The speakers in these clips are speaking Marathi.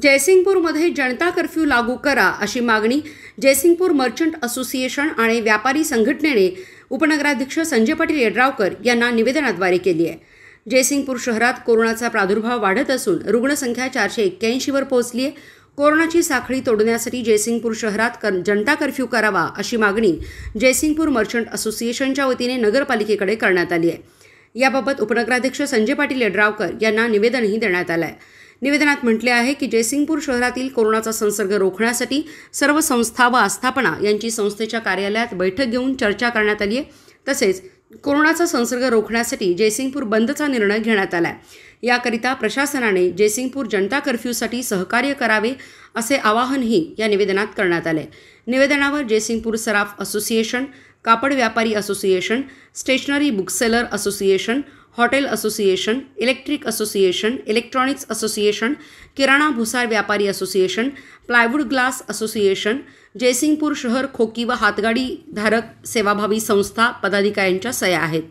जयसिंगपूरमध्ये जनता कर्फ्यू लागू करा अशी मागणी जयसिंगपूर मर्चंट असोसिएशन आणि व्यापारी संघटनेने उपनगराध्यक्ष संजय पाटील यड्रावकर यांना निवेदनाद्वारे केली आहे जयसिंगपूर शहरात कोरोनाचा प्रादुर्भाव वाढत असून रुग्णसंख्या चारशे एक्क्याऐंशीवर पोहोचली आहे कोरोनाची साखळी तोडण्यासाठी जयसिंगपूर शहरात कर जनता कर्फ्यू करावा अशी मागणी जयसिंगपूर मर्चंट असोसिएशनच्या वतीने नगरपालिकेकडे करण्यात आली आहे याबाबत उपनगराध्यक्ष संजय पाटील यड्रावकर यांना निवेदनही देण्यात आलं आहे निवेदनात म्हटले आहे की जयसिंगपूर शहरातील कोरोनाचा संसर्ग रोखण्यासाठी सर्व संस्था व आस्थापना यांची संस्थेच्या कार्यालयात बैठक घेऊन चर्चा करण्यात आली आहे तसेच कोरोनाचा संसर्ग रोखण्यासाठी जयसिंगपूर बंदचा निर्णय घेण्यात आला आहे याकरिता प्रशासनाने जयसिंगपूर जनता कर्फ्यूसाठी सहकार्य करावे असे आवाहनही या निवेदनात करण्यात आले निवेदनावर जयसिंगपूर सराफ असोसिएशन कापड व्यापारी association stationery bookseller association hotel association electric association electronics association किराणा भुसार व्यापारी association plywood glass association Jaysingpur शहर खोकी व हातगाडी धारक सेवाभावी संस्था पदाधिकाऱ्यांच्या सह्या आहेत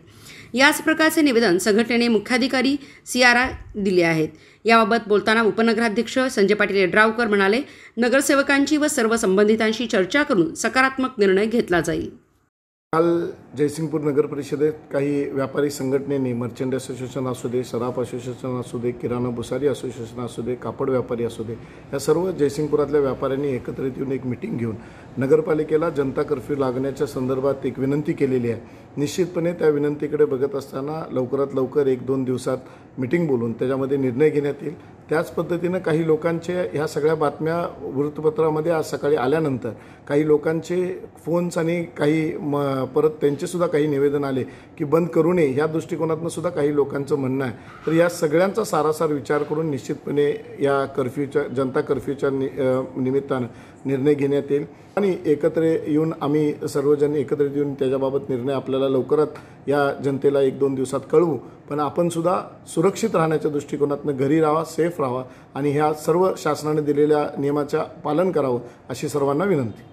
याच प्रकारचे निवेदन संघटनेने मुख्याधिकारी सियारा दिले आहेत याबाबत बोलताना उपनगराध्यक्ष संजय पाटील यड्रावकर म्हणाले नगरसेवकांची व सर्व संबंधितांशी चर्चा करून सकारात्मक निर्णय घेतला जाईल काल जयसिंगपूर नगर परिषदेत काही व्यापारी संघटनेनी मर्चंट असोसिएशन असू दे सराफ असोसिएशन असू दे किराणा भुसारी असोसिएशन असू दे कापड व्यापारी असू दे या सर्व जयसिंगपुरातल्या व्यापाऱ्यांनी एकत्रित येऊन एक मिटिंग घेऊन नगरपालिकेला जनता कर्फ्यू लागण्याच्या संदर्भात एक विनंती केलेली आहे निश्चितपणे त्या विनंतीकडे बघत असताना लवकरात लवकर एक दोन दिवसात मिटिंग बोलून त्याच्यामध्ये निर्णय घेण्यात येईल त्याच पद्धतीनं काही लोकांचे ह्या सगळ्या बातम्या वृत्तपत्रामध्ये आज सकाळी आल्यानंतर काही लोकांचे फोन्स आणि काही म परत त्यांचेसुद्धा काही निवेदन आले की बंद करू नये ह्या दृष्टिकोनातून सुद्धा काही लोकांचं म्हणणं आहे तर या सगळ्यांचा सारासार विचार करून निश्चितपणे या कर्फ्यूच्या जनता कर्फ्यूच्या नि निमित्तानं निर्णय घेण्यात येईल आणि एकत्र येऊन आम्ही सर्वजण एकत्रित येऊन त्याच्याबाबत निर्णय आपल्याला लवकरात या जनतेला एक दोन दिवसात कळवू पण आपणसुद्धा सुरक्षित राहण्याच्या दृष्टिकोनातनं घरी राहा सेफ राहावा आणि ह्या सर्व शासनाने दिलेल्या नियमाच्या पालन करावं अशी सर्वांना विनंती